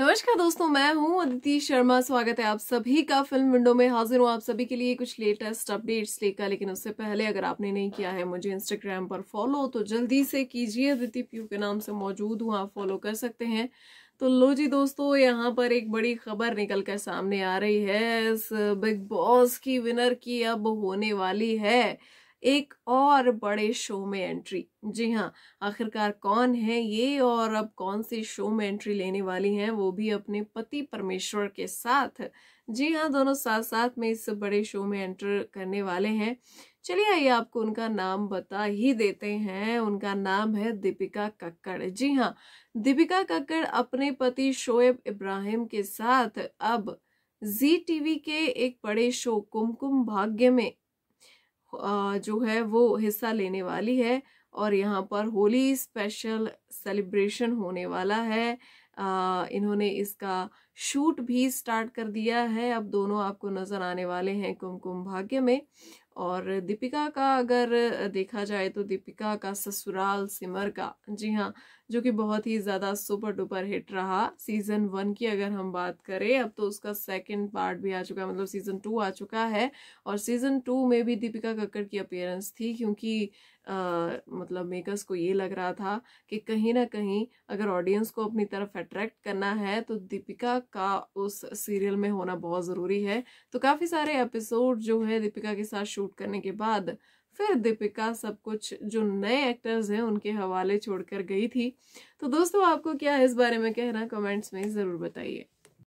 नमस्कार दोस्तों मैं हूं अदिति शर्मा स्वागत है आप सभी का फिल्म विंडो में हाजिर हूं आप सभी के लिए कुछ लेटेस्ट अपडेट्स लेकर लेकिन उससे पहले अगर आपने नहीं किया है मुझे इंस्टाग्राम पर फॉलो तो जल्दी से कीजिए अदिति प्यू के नाम से मौजूद हूं आप फॉलो कर सकते हैं तो लो जी दोस्तों यहाँ पर एक बड़ी खबर निकल कर सामने आ रही है इस बिग बॉस की विनर की अब होने वाली है एक और बड़े शो में एंट्री जी हाँ आखिरकार कौन है ये और अब कौन से शो में एंट्री लेने वाली हैं वो भी अपने पति परमेश्वर के साथ जी हाँ दोनों साथ साथ में इस बड़े शो में एंटर करने वाले हैं चलिए आइए आपको उनका नाम बता ही देते हैं उनका नाम है दीपिका कक्कड़ जी हाँ दीपिका कक्कड़ अपने पति शोएब इब्राहिम के साथ अब जी टीवी के एक बड़े शो कुमकुम भाग्य में जो है वो हिस्सा लेने वाली है और यहाँ पर होली स्पेशल सेलिब्रेशन होने वाला है इन्होंने इसका शूट भी स्टार्ट कर दिया है अब दोनों आपको नज़र आने वाले हैं कुमकुम भाग्य में और दीपिका का अगर देखा जाए तो दीपिका का ससुराल सिमर का जी हाँ जो कि बहुत ही ज़्यादा सुपर डुपर हिट रहा सीज़न वन की अगर हम बात करें अब तो उसका सेकंड पार्ट भी आ चुका है मतलब सीज़न टू आ चुका है और सीज़न टू में भी दीपिका कक्कड़ की अपेयरेंस थी क्योंकि आ, मतलब मेकर्स को ये लग रहा था कि कहीं ना कहीं अगर ऑडियंस को अपनी तरफ अट्रैक्ट करना है तो दीपिका का उस सीरियल में होना बहुत ज़रूरी है तो काफ़ी सारे एपिसोड जो है दीपिका के साथ शूट करने के बाद फिर दीपिका सब कुछ जो नए एक्टर्स हैं उनके हवाले छोड़कर गई थी तो दोस्तों आपको क्या है इस बारे में कहना कमेंट्स में ज़रूर बताइए